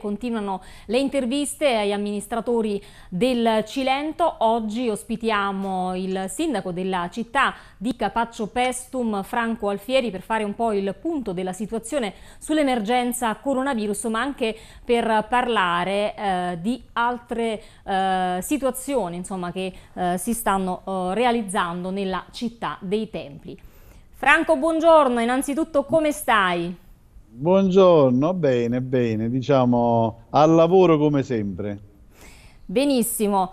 Continuano le interviste agli amministratori del Cilento. Oggi ospitiamo il sindaco della città di Capaccio Pestum, Franco Alfieri, per fare un po' il punto della situazione sull'emergenza coronavirus, ma anche per parlare eh, di altre eh, situazioni insomma, che eh, si stanno eh, realizzando nella città dei templi. Franco, buongiorno, innanzitutto come stai? Buongiorno, bene, bene, diciamo al lavoro come sempre. Benissimo.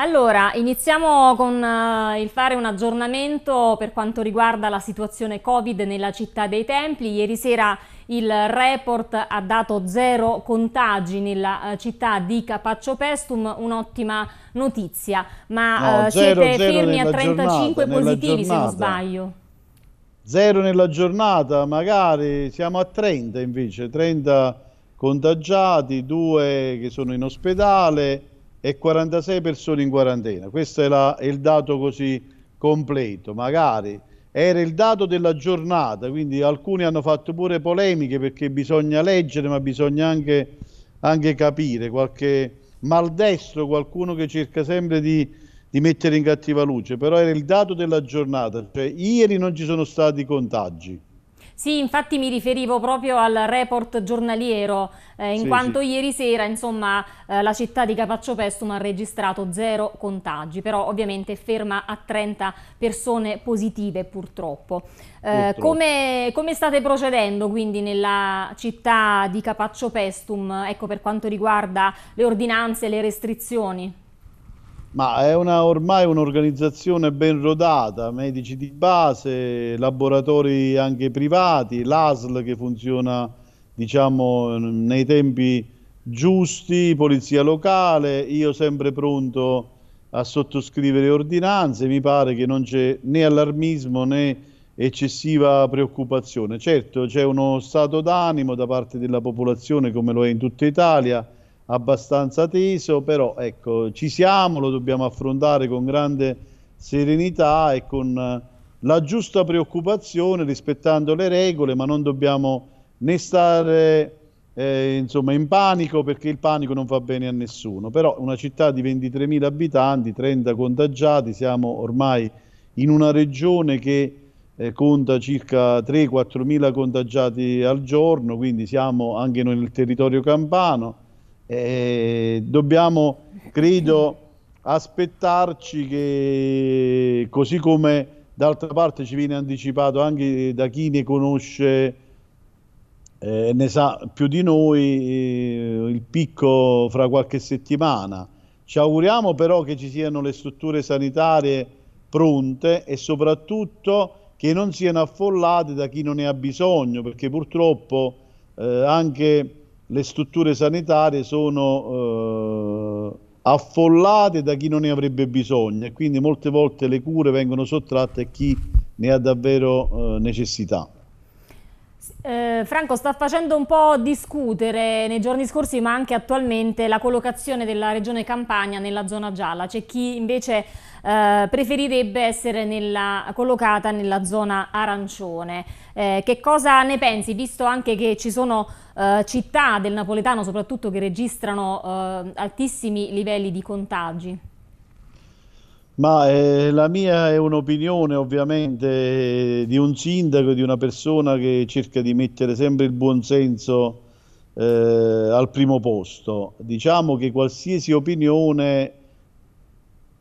Allora, iniziamo con uh, il fare un aggiornamento per quanto riguarda la situazione Covid nella città dei Templi. Ieri sera il report ha dato zero contagi nella uh, città di Capaccio Pestum, un'ottima notizia, ma no, uh, zero, siete zero fermi a 35 giornata, positivi se non sbaglio zero nella giornata, magari siamo a 30 invece, 30 contagiati, 2 che sono in ospedale e 46 persone in quarantena. Questo è, la, è il dato così completo, magari era il dato della giornata, quindi alcuni hanno fatto pure polemiche perché bisogna leggere, ma bisogna anche, anche capire. Qualche maldestro, qualcuno che cerca sempre di di mettere in cattiva luce, però era il dato della giornata, cioè ieri non ci sono stati contagi. Sì, infatti mi riferivo proprio al report giornaliero, eh, in sì, quanto sì. ieri sera insomma, eh, la città di Capaccio Pestum ha registrato zero contagi, però ovviamente ferma a 30 persone positive purtroppo. Eh, purtroppo. Come, come, state procedendo quindi nella città di Capaccio Pestum ecco, per quanto riguarda le ordinanze e le restrizioni? Ma è una, ormai un'organizzazione ben rodata, medici di base, laboratori anche privati, l'ASL che funziona diciamo, nei tempi giusti, polizia locale, io sempre pronto a sottoscrivere ordinanze, mi pare che non c'è né allarmismo né eccessiva preoccupazione. Certo c'è uno stato d'animo da parte della popolazione come lo è in tutta Italia, abbastanza teso, però ecco, ci siamo, lo dobbiamo affrontare con grande serenità e con eh, la giusta preoccupazione rispettando le regole, ma non dobbiamo né stare eh, insomma, in panico perché il panico non fa bene a nessuno. Però una città di 23.000 abitanti, 30 contagiati, siamo ormai in una regione che eh, conta circa 3-4.000 contagiati al giorno, quindi siamo anche noi nel territorio campano eh, dobbiamo, credo, aspettarci che così come d'altra parte ci viene anticipato anche da chi ne conosce eh, ne sa più di noi eh, il picco fra qualche settimana. Ci auguriamo però che ci siano le strutture sanitarie pronte e soprattutto che non siano affollate da chi non ne ha bisogno, perché purtroppo eh, anche le strutture sanitarie sono eh, affollate da chi non ne avrebbe bisogno e quindi molte volte le cure vengono sottratte a chi ne ha davvero eh, necessità. Eh, Franco sta facendo un po' discutere nei giorni scorsi ma anche attualmente la collocazione della regione Campania nella zona gialla, c'è chi invece eh, preferirebbe essere nella, collocata nella zona arancione. Eh, che cosa ne pensi visto anche che ci sono eh, città del napoletano soprattutto che registrano eh, altissimi livelli di contagi? Ma eh, la mia è un'opinione ovviamente eh, di un sindaco, di una persona che cerca di mettere sempre il buonsenso eh, al primo posto. Diciamo che qualsiasi opinione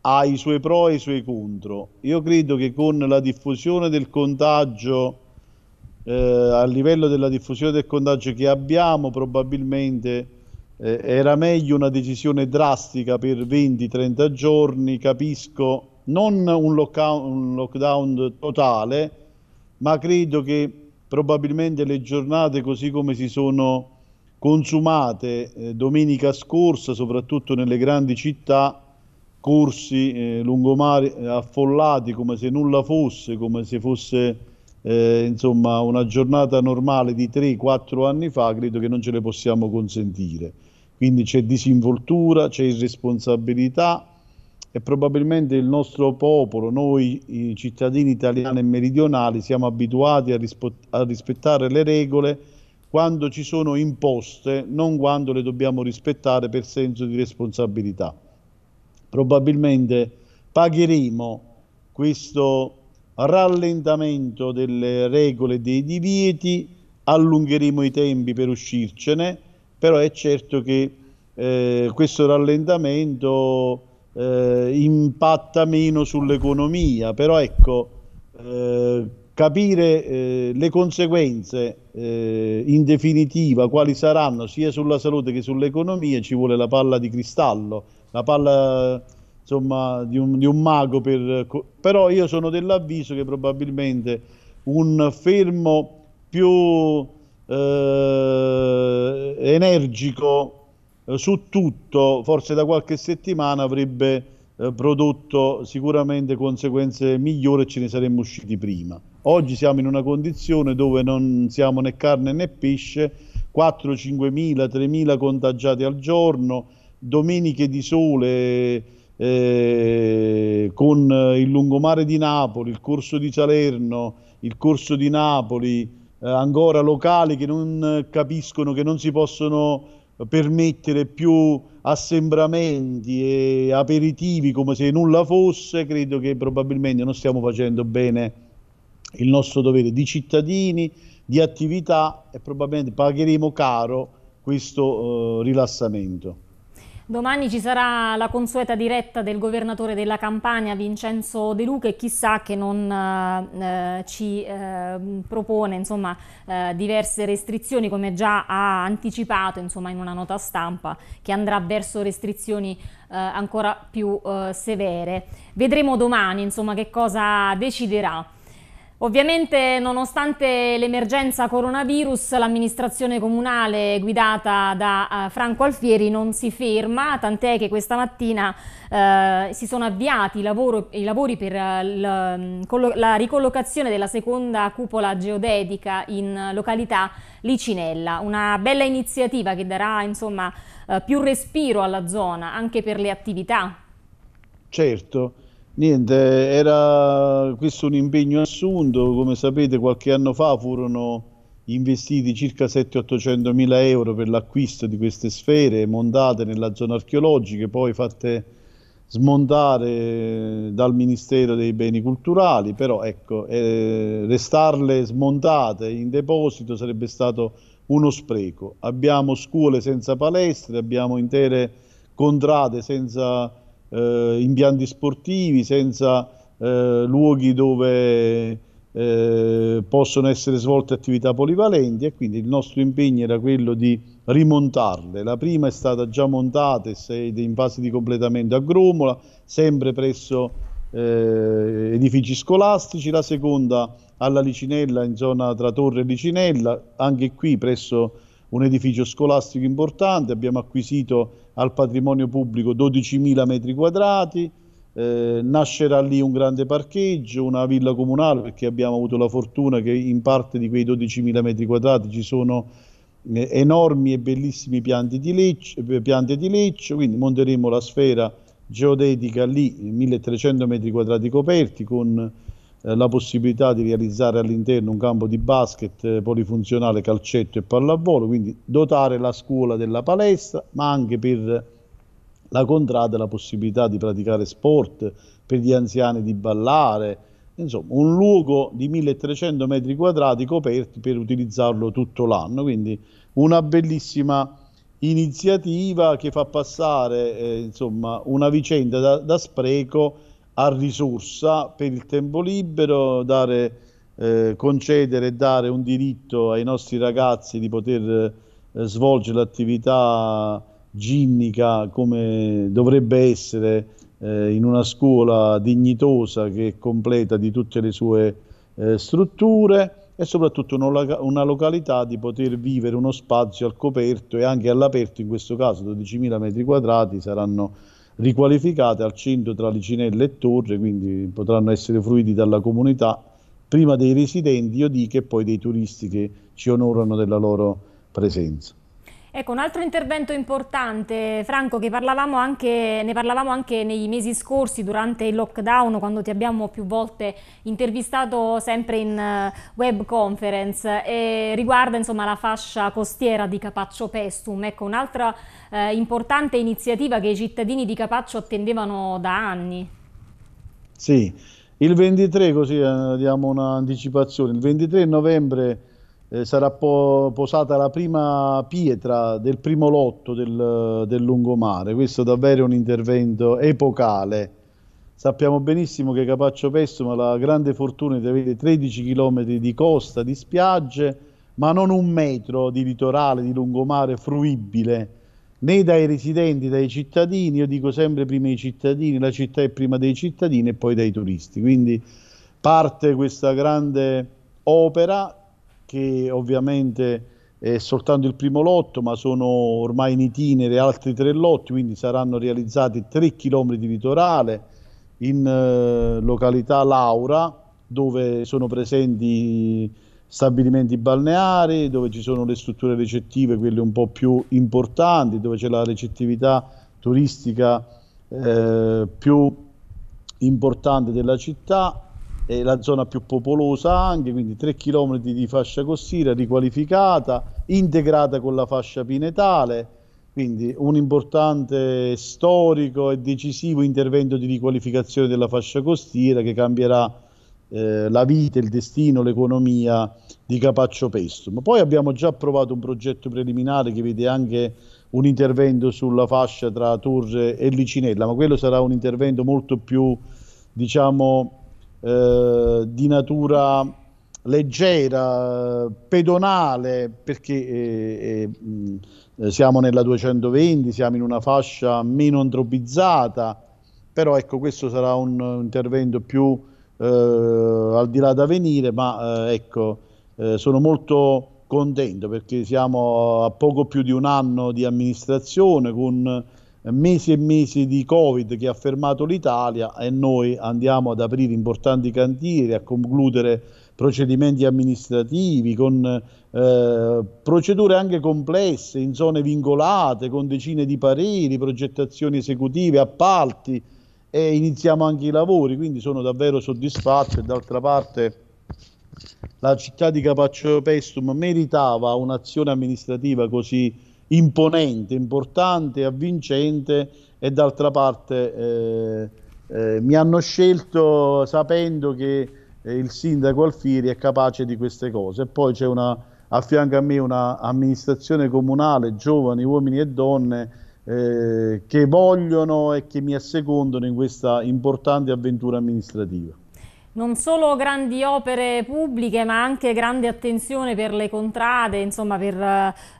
ha i suoi pro e i suoi contro. Io credo che con la diffusione del contagio, eh, a livello della diffusione del contagio che abbiamo, probabilmente eh, era meglio una decisione drastica per 20-30 giorni, capisco, non un lockdown, un lockdown totale, ma credo che probabilmente le giornate così come si sono consumate eh, domenica scorsa, soprattutto nelle grandi città, corsi eh, lungomare affollati come se nulla fosse, come se fosse eh, insomma, una giornata normale di 3-4 anni fa, credo che non ce le possiamo consentire. Quindi c'è disinvoltura, c'è irresponsabilità e probabilmente il nostro popolo, noi i cittadini italiani e meridionali, siamo abituati a, a rispettare le regole quando ci sono imposte, non quando le dobbiamo rispettare per senso di responsabilità. Probabilmente pagheremo questo rallentamento delle regole e dei divieti, allungheremo i tempi per uscircene, però è certo che eh, questo rallentamento eh, impatta meno sull'economia, però ecco, eh, capire eh, le conseguenze eh, in definitiva quali saranno sia sulla salute che sull'economia ci vuole la palla di cristallo, la palla insomma, di, un, di un mago. Per, però io sono dell'avviso che probabilmente un fermo più eh, energico eh, su tutto, forse da qualche settimana avrebbe eh, prodotto sicuramente conseguenze migliori e ce ne saremmo usciti prima. Oggi siamo in una condizione dove non siamo né carne né pesce, 4-5 mila, 3 mila contagiati al giorno, domeniche di sole, eh, con eh, il lungomare di Napoli, il corso di Salerno, il corso di Napoli, eh, ancora locali che non eh, capiscono che non si possono permettere più assembramenti e aperitivi come se nulla fosse, credo che probabilmente non stiamo facendo bene il nostro dovere di cittadini, di attività e probabilmente pagheremo caro questo eh, rilassamento. Domani ci sarà la consueta diretta del governatore della Campania Vincenzo De Luca e chissà che non eh, eh, ci eh, propone insomma, eh, diverse restrizioni come già ha anticipato insomma, in una nota stampa che andrà verso restrizioni eh, ancora più eh, severe. Vedremo domani insomma, che cosa deciderà. Ovviamente nonostante l'emergenza coronavirus l'amministrazione comunale guidata da eh, Franco Alfieri non si ferma, tant'è che questa mattina eh, si sono avviati i, lavoro, i lavori per eh, la, mm, la ricollocazione della seconda cupola geodetica in località Licinella, una bella iniziativa che darà insomma, eh, più respiro alla zona anche per le attività. Certo. Niente, era questo un impegno assunto, come sapete qualche anno fa furono investiti circa 700 800 mila euro per l'acquisto di queste sfere montate nella zona archeologica, poi fatte smontare dal Ministero dei Beni Culturali, però ecco, eh, restarle smontate in deposito sarebbe stato uno spreco. Abbiamo scuole senza palestre, abbiamo intere contrade senza eh, impianti sportivi, senza eh, luoghi dove eh, possono essere svolte attività polivalenti e quindi il nostro impegno era quello di rimontarle. La prima è stata già montata ed è in fase di completamento a Gromola, sempre presso eh, edifici scolastici, la seconda alla Licinella in zona tra Torre e Licinella, anche qui presso un edificio scolastico importante, abbiamo acquisito al patrimonio pubblico 12.000 metri quadrati, eh, nascerà lì un grande parcheggio, una villa comunale, perché abbiamo avuto la fortuna che in parte di quei 12.000 metri quadrati ci sono eh, enormi e bellissimi piante di, leccio, eh, piante di leccio, quindi monteremo la sfera geodetica lì, 1.300 metri quadrati coperti con eh, la possibilità di realizzare all'interno un campo di basket eh, polifunzionale, calcetto e pallavolo, quindi dotare la scuola della palestra, ma anche per la contrada la possibilità di praticare sport, per gli anziani di ballare, insomma un luogo di 1300 metri quadrati coperti per utilizzarlo tutto l'anno, quindi una bellissima iniziativa che fa passare eh, insomma, una vicenda da, da spreco a risorsa per il tempo libero, dare, eh, concedere e dare un diritto ai nostri ragazzi di poter eh, svolgere l'attività ginnica come dovrebbe essere eh, in una scuola dignitosa che è completa di tutte le sue eh, strutture e soprattutto una, località di poter vivere uno spazio al coperto e anche all'aperto in questo caso 12.000 metri quadrati saranno riqualificate al centro tra Licinelle e Torre, quindi potranno essere fruiti dalla comunità, prima dei residenti, io dico, e poi dei turisti che ci onorano della loro presenza. Ecco, un altro intervento importante, Franco, che parlavamo anche, ne parlavamo anche nei mesi scorsi durante il lockdown, quando ti abbiamo più volte intervistato sempre in eh, web conference, e riguarda insomma, la fascia costiera di Capaccio Pestum. Ecco, un'altra eh, importante iniziativa che i cittadini di Capaccio attendevano da anni. Sì, il 23, così eh, diamo un'anticipazione, il 23 novembre eh, sarà po- posata la prima pietra del primo lotto del, del lungomare. Questo è davvero un intervento epocale. Sappiamo benissimo che Capaccio Pessimo ha la grande fortuna di avere 13 km di costa, di spiagge, ma non un metro di litorale, di lungomare fruibile né dai residenti, dai cittadini. Io dico sempre prima i cittadini, la città è prima dei cittadini e poi dai turisti. Quindi parte questa grande opera che ovviamente è soltanto il primo lotto, ma sono ormai in itinere altri tre lotti, quindi saranno realizzati tre chilometri di litorale in eh, località Laura, dove sono presenti stabilimenti balneari, dove ci sono le strutture recettive, quelle un po' più importanti, dove c'è la recettività turistica eh, più importante della città è la zona più popolosa anche, quindi 3 km di fascia costiera riqualificata, integrata con la fascia pinetale, quindi un importante storico e decisivo intervento di riqualificazione della fascia costiera che cambierà eh, la vita, il destino, l'economia di Capaccio Pesto. Ma poi abbiamo già approvato un progetto preliminare che vede anche un intervento sulla fascia tra Torre e Licinella, ma quello sarà un intervento molto più, diciamo, eh, di natura leggera, pedonale, perché eh, eh siamo nella 220, siamo in una fascia meno antropizzata, però ecco questo sarà un intervento più eh, al di là da venire, ma ecco sono molto contento perché siamo a poco più di un anno di amministrazione con mesi e mesi di Covid che ha fermato l'Italia e noi andiamo ad aprire importanti cantieri, a concludere procedimenti amministrativi, con eh, procedure anche complesse, in zone vincolate, con decine di pareri, progettazioni esecutive, appalti e iniziamo anche i lavori, quindi sono davvero soddisfatto e d'altra parte la città di Capaccio Pestum meritava un'azione amministrativa così imponente, importante, avvincente e d'altra parte eh, eh, mi hanno scelto sapendo che eh, il sindaco Alfieri è capace di queste cose. E poi c'è una, a fianco a me un'amministrazione comunale, giovani uomini e donne eh, che vogliono e che mi assecondano in questa importante avventura amministrativa non solo grandi opere pubbliche ma anche grande attenzione per le contrade, insomma per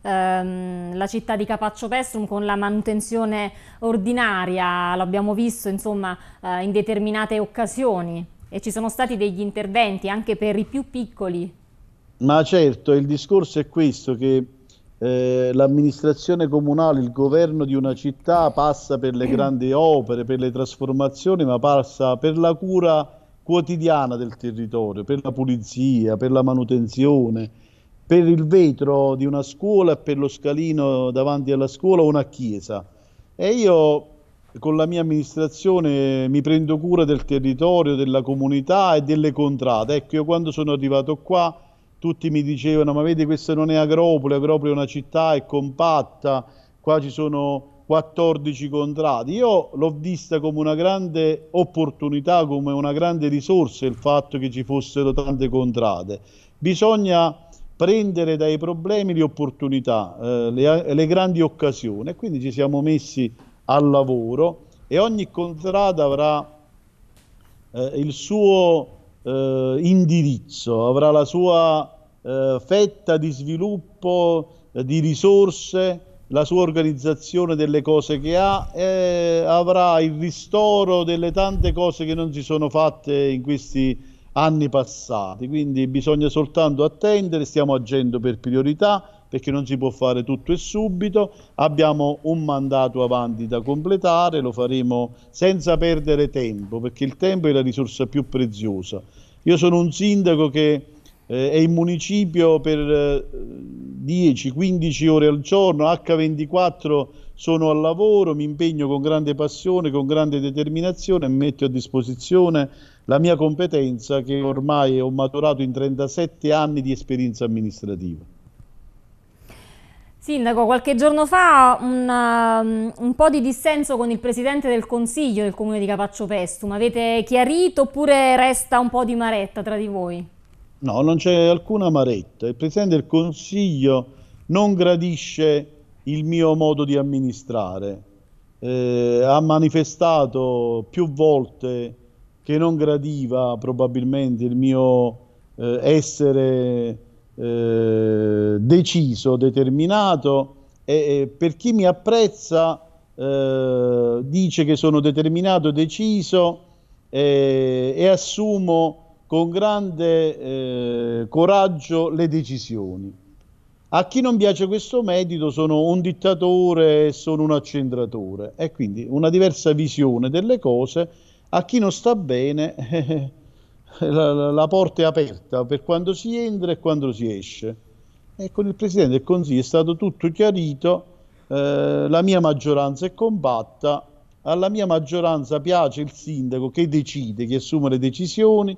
ehm, la città di Capaccio Pestrum con la manutenzione ordinaria, l'abbiamo visto insomma eh, in determinate occasioni e ci sono stati degli interventi anche per i più piccoli. Ma certo, il discorso è questo che eh, l'amministrazione comunale, il governo di una città passa per le grandi opere, per le trasformazioni, ma passa per la cura quotidiana del territorio, per la pulizia, per la manutenzione, per il vetro di una scuola e per lo scalino davanti alla scuola o una chiesa. E io con la mia amministrazione mi prendo cura del territorio, della comunità e delle contrade. Ecco, io quando sono arrivato qua tutti mi dicevano ma vedi questa non è Agropoli, Agropoli è una città, è compatta, qua ci sono 14 contrati. Io l'ho vista come una grande opportunità, come una grande risorsa il fatto che ci fossero tante contrate. Bisogna prendere dai problemi le opportunità, eh, le, le, grandi occasioni. E quindi ci siamo messi al lavoro e ogni contrada avrà eh, il suo eh, indirizzo, avrà la sua eh, fetta di sviluppo, eh, di risorse la sua organizzazione delle cose che ha, eh, avrà il ristoro delle tante cose che non si sono fatte in questi anni passati. Quindi bisogna soltanto attendere, stiamo agendo per priorità perché non si può fare tutto e subito, abbiamo un mandato avanti da completare, lo faremo senza perdere tempo, perché il tempo è la risorsa più preziosa. Io sono un sindaco che eh, è in municipio per eh, 10-15 ore al giorno, H24 sono al lavoro, mi impegno con grande passione, con grande determinazione e metto a disposizione la mia competenza che ormai ho maturato in 37 anni di esperienza amministrativa. Sindaco, qualche giorno fa una, um, un po' di dissenso con il Presidente del Consiglio del Comune di Capaccio Pestum. Avete chiarito oppure resta un po' di maretta tra di voi? No, non c'è alcuna maretta. Il Presidente del Consiglio non gradisce il mio modo di amministrare. Eh, ha manifestato più volte che non gradiva probabilmente il mio eh, essere eh, deciso, determinato e, per chi mi apprezza eh, dice che sono determinato, deciso eh, e assumo con grande eh, coraggio le decisioni. A chi non piace questo metodo sono un dittatore, sono un accentratore E quindi una diversa visione delle cose. A chi non sta bene, eh, la, la, porta è aperta per quando si entra e quando si esce. E con il Presidente del Consiglio è stato tutto chiarito, eh, la mia maggioranza è compatta, alla mia maggioranza piace il sindaco che decide, che assume le decisioni,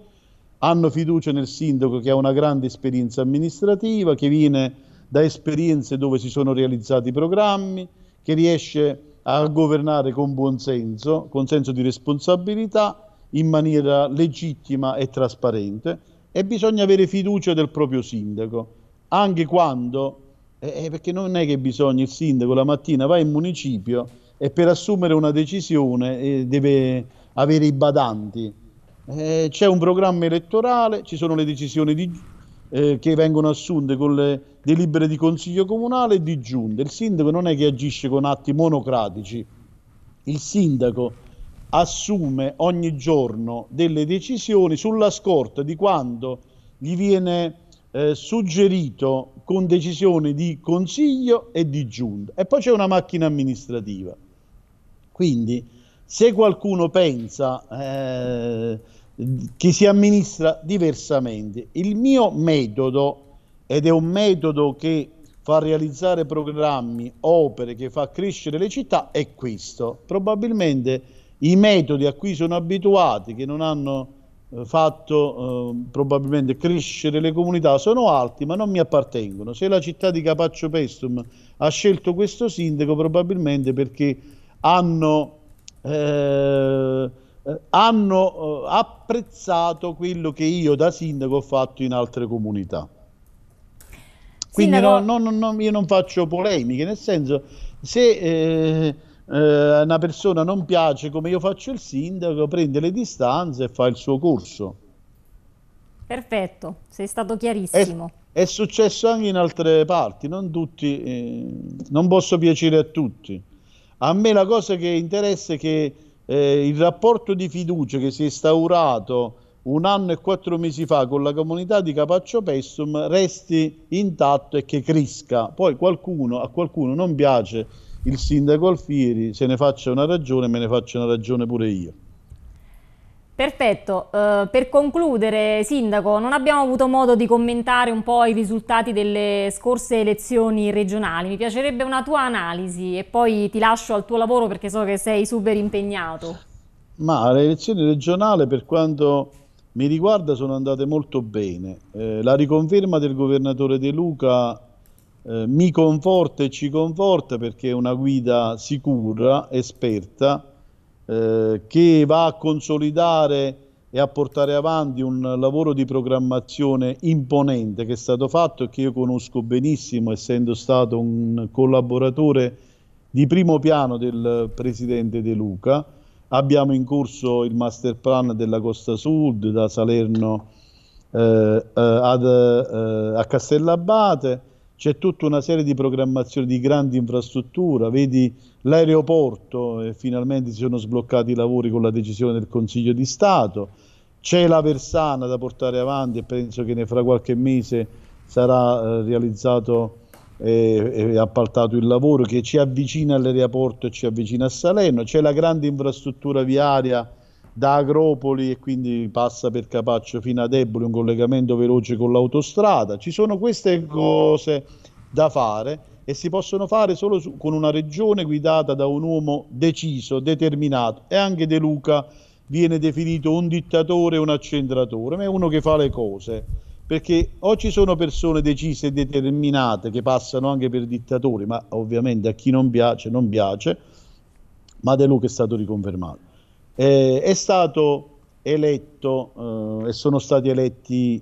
hanno fiducia nel sindaco che ha una grande esperienza amministrativa, che viene da esperienze dove si sono realizzati programmi, che riesce a governare con buon senso, con senso di responsabilità, in maniera legittima e trasparente e bisogna avere fiducia del proprio sindaco, anche quando, eh, eh perché non è che bisogna il sindaco la mattina va in municipio e per assumere una decisione eh, deve avere i badanti, eh, c'è un programma elettorale, ci sono le decisioni di, eh, che vengono assunte con le delibere di consiglio comunale e di giunta. Il sindaco non è che agisce con atti monocratici, il sindaco assume ogni giorno delle decisioni sulla scorta di quanto gli viene eh, suggerito con decisioni di consiglio e di giunta. E poi c'è una macchina amministrativa. Quindi se qualcuno pensa eh, chi si amministra diversamente. Il mio metodo, ed è un metodo che fa realizzare programmi, opere, che fa crescere le città, è questo. Probabilmente i metodi a cui sono abituati, che non hanno eh, fatto eh, probabilmente crescere le comunità, sono alti, ma non mi appartengono. Se la città di Capaccio Pestum ha scelto questo sindaco, probabilmente perché hanno... Eh, eh, hanno eh, apprezzato quello che io da sindaco ho fatto in altre comunità. Quindi sindaco... no, no, no, io non faccio polemiche, nel senso se eh, eh, una persona non piace come io faccio il sindaco, prende le distanze e fa il suo corso. Perfetto, sei stato chiarissimo. È, è successo anche in altre parti, non, tutti, eh, non posso piacere a tutti. A me la cosa che interessa è che eh, il rapporto di fiducia che si è instaurato un anno e quattro mesi fa con la comunità di Capaccio Pestum resti intatto e che cresca. Poi qualcuno, a qualcuno non piace il sindaco Alfieri, se ne faccia una ragione, me ne faccio una ragione pure io. Perfetto, uh, per concludere Sindaco, non abbiamo avuto modo di commentare un po' i risultati delle scorse elezioni regionali, mi piacerebbe una tua analisi e poi ti lascio al tuo lavoro perché so che sei super impegnato. Ma le elezioni regionali per quanto mi riguarda sono andate molto bene, eh, la riconferma del governatore De Luca eh, mi conforta e ci conforta perché è una guida sicura, esperta, eh, che va a consolidare e a portare avanti un lavoro di programmazione imponente che è stato fatto e che io conosco benissimo essendo stato un collaboratore di primo piano del presidente De Luca. Abbiamo in corso il master plan della Costa Sud da Salerno eh, eh ad, eh, a Castellabate c'è tutta una serie di programmazioni di grandi infrastrutture, vedi l'aeroporto, e eh, finalmente si sono sbloccati i lavori con la decisione del Consiglio di Stato, c'è la Versana da portare avanti e penso che fra qualche mese sarà eh, realizzato e, eh, e appaltato il lavoro che ci avvicina all'aeroporto e ci avvicina a Salerno, c'è la grande infrastruttura viaria da Agropoli e quindi passa per Capaccio fino a Deboli, un collegamento veloce con l'autostrada. Ci sono queste cose da fare e si possono fare solo su, con una regione guidata da un uomo deciso, determinato e anche De Luca viene definito un dittatore, un accentratore, ma è uno che fa le cose. Perché o ci sono persone decise e determinate che passano anche per dittatori, ma ovviamente a chi non piace non piace, ma De Luca è stato riconfermato eh, è stato eletto eh, e sono stati eletti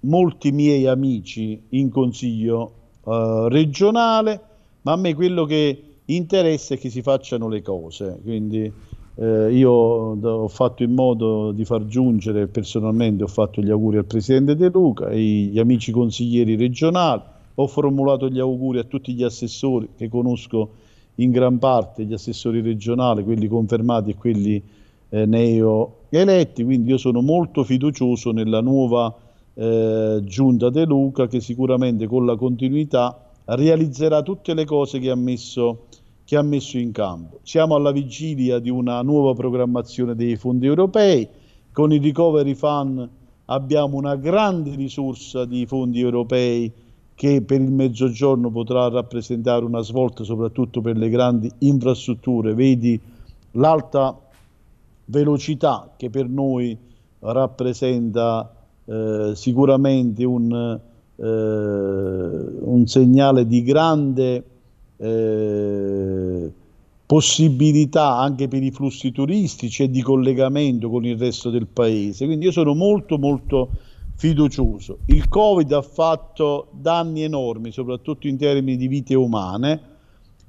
molti miei amici in consiglio eh, regionale, ma a me quello che interessa è che si facciano le cose, quindi eh, io ho fatto in modo di far giungere personalmente, ho fatto gli auguri al Presidente De Luca, agli amici consiglieri regionali, ho formulato gli auguri a tutti gli assessori che conosco in gran parte, gli assessori regionali, quelli confermati e quelli eh, eletti, quindi io sono molto fiducioso nella nuova eh, giunta De Luca che sicuramente con la continuità realizzerà tutte le cose che ha, messo, che ha messo in campo. Siamo alla vigilia di una nuova programmazione dei fondi europei, con il Recovery Fund abbiamo una grande risorsa di fondi europei che per il mezzogiorno potrà rappresentare una svolta soprattutto per le grandi infrastrutture, vedi l'alta velocità che per noi rappresenta eh, sicuramente un, eh, un, segnale di grande eh, possibilità anche per i flussi turistici e di collegamento con il resto del paese. Quindi io sono molto molto fiducioso. Il Covid ha fatto danni enormi, soprattutto in termini di vite umane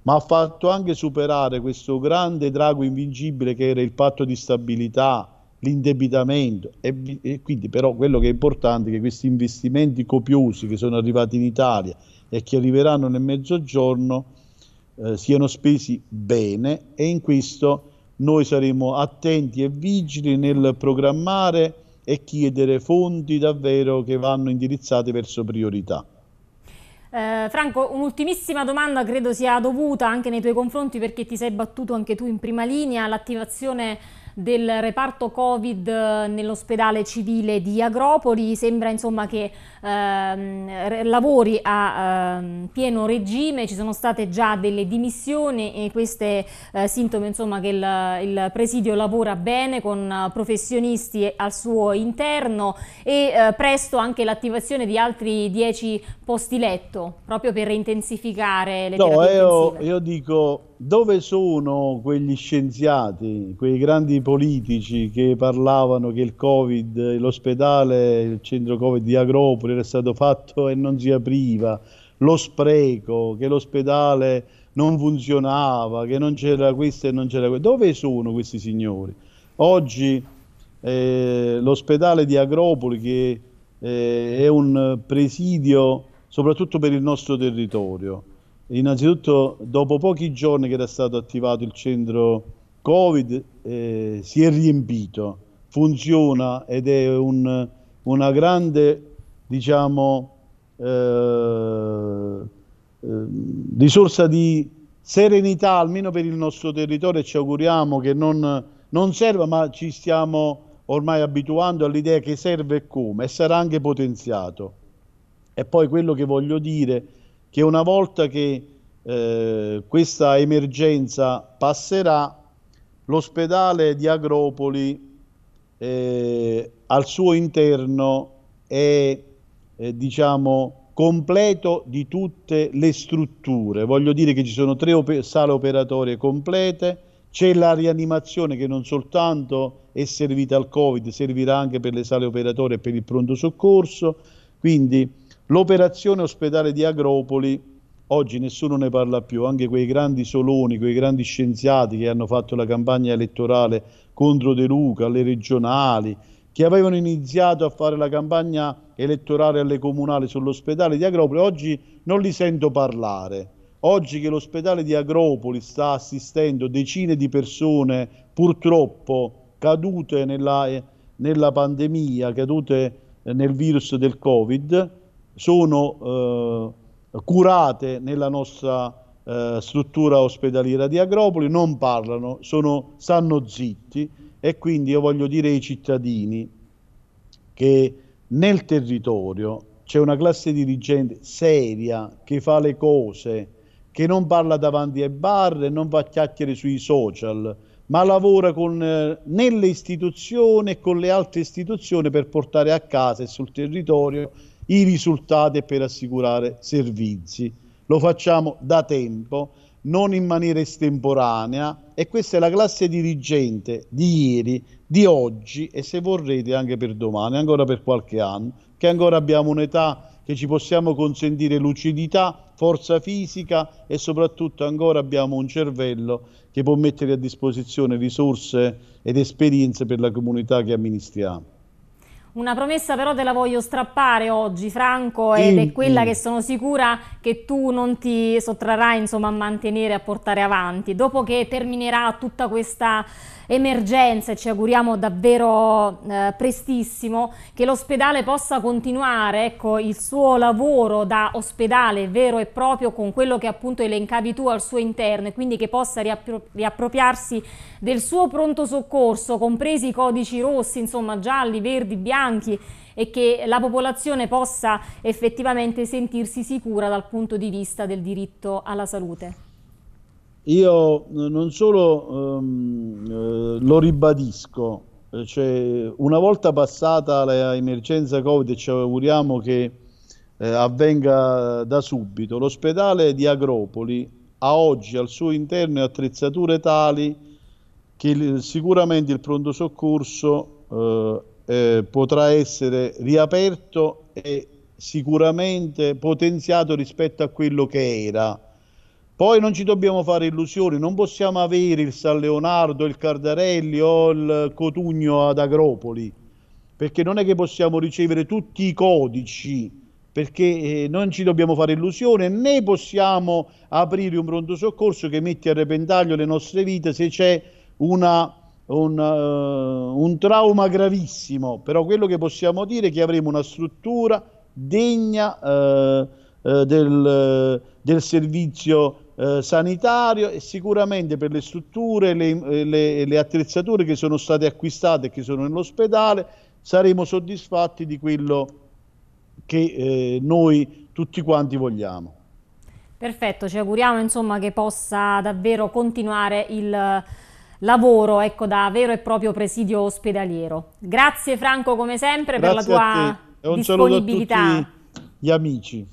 ma ha fatto anche superare questo grande drago invincibile che era il patto di stabilità, l'indebitamento. E, e quindi però quello che è importante è che questi investimenti copiosi che sono arrivati in Italia e che arriveranno nel mezzogiorno eh, siano spesi bene e in questo noi saremo attenti e vigili nel programmare e chiedere fondi davvero che vanno indirizzati verso priorità. Eh, Franco, un'ultimissima domanda credo sia dovuta anche nei tuoi confronti perché ti sei battuto anche tu in prima linea, l'attivazione del reparto Covid eh, nell'ospedale civile di Agropoli. Sembra insomma che ehm, lavori a ehm, pieno regime, ci sono state già delle dimissioni e queste eh, sintomi insomma, che il, il, presidio lavora bene con professionisti al suo interno e eh, presto anche l'attivazione di altri 10 posti letto proprio per intensificare le no, terapie io, io dico dove sono quegli scienziati, quei grandi politici che parlavano che il Covid, l'ospedale, il centro Covid di Agropoli era stato fatto e non si apriva, lo spreco, che l'ospedale non funzionava, che non c'era questo e non c'era questo. Dove sono questi signori? Oggi eh, l'ospedale di Agropoli, che eh, è un presidio soprattutto per il nostro territorio, innanzitutto dopo pochi giorni che era stato attivato il centro Covid eh, si è riempito, funziona ed è un, una grande diciamo, eh, eh, risorsa di serenità almeno per il nostro territorio e ci auguriamo che non, non serva, ma ci stiamo ormai abituando all'idea che serve e come e sarà anche potenziato. E poi quello che voglio dire che una volta che eh, questa emergenza passerà, l'ospedale di Agropoli eh, al suo interno è eh, diciamo completo di tutte le strutture. Voglio dire che ci sono tre op sale operatorie complete, c'è la rianimazione che non soltanto è servita al Covid, servirà anche per le sale operatorie e per il pronto soccorso, quindi L'operazione ospedale di Agropoli oggi nessuno ne parla più, anche quei grandi soloni, quei grandi scienziati che hanno fatto la campagna elettorale contro De Luca, alle regionali, che avevano iniziato a fare la campagna elettorale alle comunali sull'ospedale di Agropoli, oggi non li sento parlare. Oggi che l'ospedale di Agropoli sta assistendo decine di persone purtroppo cadute nella, eh, nella pandemia, cadute nel virus del Covid, sono eh, curate nella nostra eh, struttura ospedaliera di Agropoli, non parlano, sono, stanno zitti e quindi io voglio dire ai cittadini che nel territorio c'è una classe dirigente seria che fa le cose, che non parla davanti ai bar, non fa chiacchiere sui social, ma lavora con, eh, nelle istituzioni e con le altre istituzioni per portare a casa e sul territorio i risultati per assicurare servizi. Lo facciamo da tempo, non in maniera estemporanea e questa è la classe dirigente di ieri, di oggi e se vorrete anche per domani, ancora per qualche anno, che ancora abbiamo un'età che ci possiamo consentire lucidità, forza fisica e soprattutto ancora abbiamo un cervello che può mettere a disposizione risorse ed esperienze per la comunità che amministriamo. Una promessa però te la voglio strappare oggi, Franco, ed è quella che sono sicura che tu non ti sottrarrai insomma, a mantenere, a portare avanti. Dopo che terminerà tutta questa emergenza e ci auguriamo davvero eh, prestissimo che l'ospedale possa continuare ecco, il suo lavoro da ospedale vero e proprio con quello che appunto elencavi tu al suo interno e quindi che possa riappro riappropriarsi del suo pronto soccorso, compresi i codici rossi, insomma gialli, verdi, bianchi e che la popolazione possa effettivamente sentirsi sicura dal punto di vista del diritto alla salute io eh, non solo um, lo ribadisco, eh, cioè, una volta passata l'emergenza Covid, ci auguriamo che eh, avvenga da subito, l'ospedale di Agropoli ha oggi al suo interno attrezzature tali che sicuramente il pronto soccorso eh, eh, potrà essere riaperto e sicuramente potenziato rispetto a quello che era poi non ci dobbiamo fare illusioni, non possiamo avere il San Leonardo, il Cardarelli o il Cotugno ad Agropoli, perché non è che possiamo ricevere tutti i codici, perché eh, non ci dobbiamo fare illusioni, né possiamo aprire un pronto soccorso che mette a repentaglio le nostre vite se c'è una, un, uh, un trauma gravissimo. Però quello che possiamo dire è che avremo una struttura degna uh, uh, del, del servizio eh, sanitario e sicuramente per le strutture, le, eh, le, le attrezzature che sono state acquistate e che sono nell'ospedale, saremo soddisfatti di quello che eh, noi tutti quanti vogliamo. Perfetto, ci auguriamo insomma, che possa davvero continuare il lavoro ecco, da vero e proprio presidio ospedaliero. Grazie Franco come sempre Grazie per la tua disponibilità. gli amici.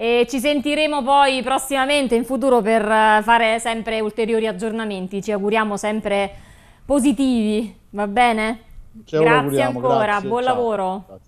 E ci sentiremo poi prossimamente in futuro per eh, fare sempre ulteriori aggiornamenti, ci auguriamo sempre positivi, va bene? Ce grazie ancora, grazie, buon ciao. lavoro. Grazie.